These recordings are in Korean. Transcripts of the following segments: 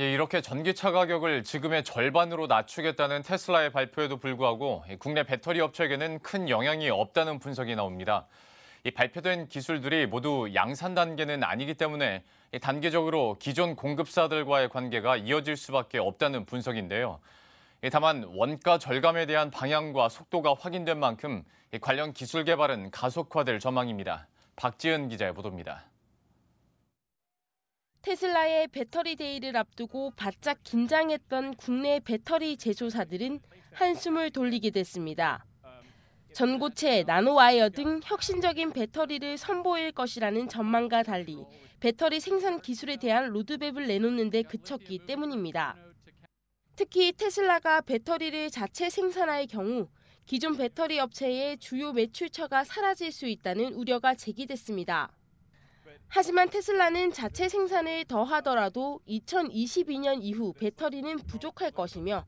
예, 이렇게 전기차 가격을 지금의 절반으로 낮추겠다는 테슬라의 발표에도 불구하고 국내 배터리 업체에게는 큰 영향이 없다는 분석이 나옵니다. 이 발표된 기술들이 모두 양산 단계는 아니기 때문에 단계적으로 기존 공급사들과의 관계가 이어질 수밖에 없다는 분석인데요. 다만 원가 절감에 대한 방향과 속도가 확인된 만큼 관련 기술 개발은 가속화될 전망입니다. 박지은 기자의 보도입니다. 테슬라의 배터리 데이를 앞두고 바짝 긴장했던 국내 배터리 제조사들은 한숨을 돌리게 됐습니다. 전고체, 나노와이어 등 혁신적인 배터리를 선보일 것이라는 전망과 달리 배터리 생산 기술에 대한 로드맵을 내놓는 데 그쳤기 때문입니다. 특히 테슬라가 배터리를 자체 생산할 경우 기존 배터리 업체의 주요 매출처가 사라질 수 있다는 우려가 제기됐습니다. 하지만 테슬라는 자체 생산을 더하더라도 2022년 이후 배터리는 부족할 것이며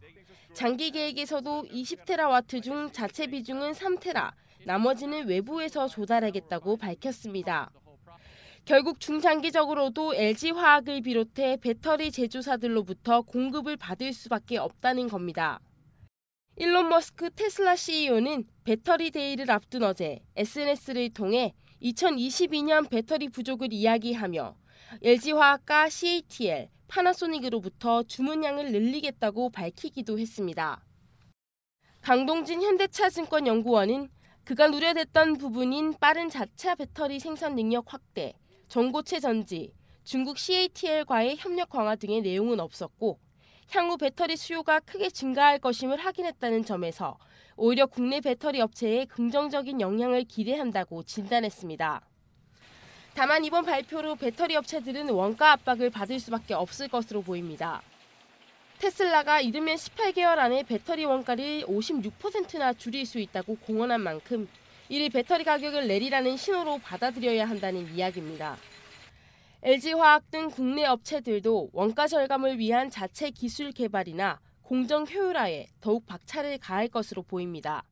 장기 계획에서도 20테라와트 중 자체 비중은 3테라, 나머지는 외부에서 조달하겠다고 밝혔습니다. 결국 중장기적으로도 LG화학을 비롯해 배터리 제조사들로부터 공급을 받을 수밖에 없다는 겁니다. 일론 머스크 테슬라 CEO는 배터리 데이를 앞둔 어제 SNS를 통해 2022년 배터리 부족을 이야기하며 LG화학과 CATL, 파나소닉으로부터 주문량을 늘리겠다고 밝히기도 했습니다. 강동진 현대차증권연구원은 그간 우려됐던 부분인 빠른 자차 배터리 생산 능력 확대, 전고체 전지, 중국 CATL과의 협력 강화 등의 내용은 없었고 향후 배터리 수요가 크게 증가할 것임을 확인했다는 점에서 오히려 국내 배터리 업체에 긍정적인 영향을 기대한다고 진단했습니다. 다만 이번 발표로 배터리 업체들은 원가 압박을 받을 수밖에 없을 것으로 보입니다. 테슬라가 이르면 18개월 안에 배터리 원가를 56%나 줄일 수 있다고 공언한 만큼 이를 배터리 가격을 내리라는 신호로 받아들여야 한다는 이야기입니다. LG화학 등 국내 업체들도 원가 절감을 위한 자체 기술 개발이나 공정 효율화에 더욱 박차를 가할 것으로 보입니다.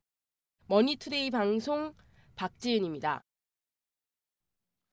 머니투데이 방송 박지은입니다.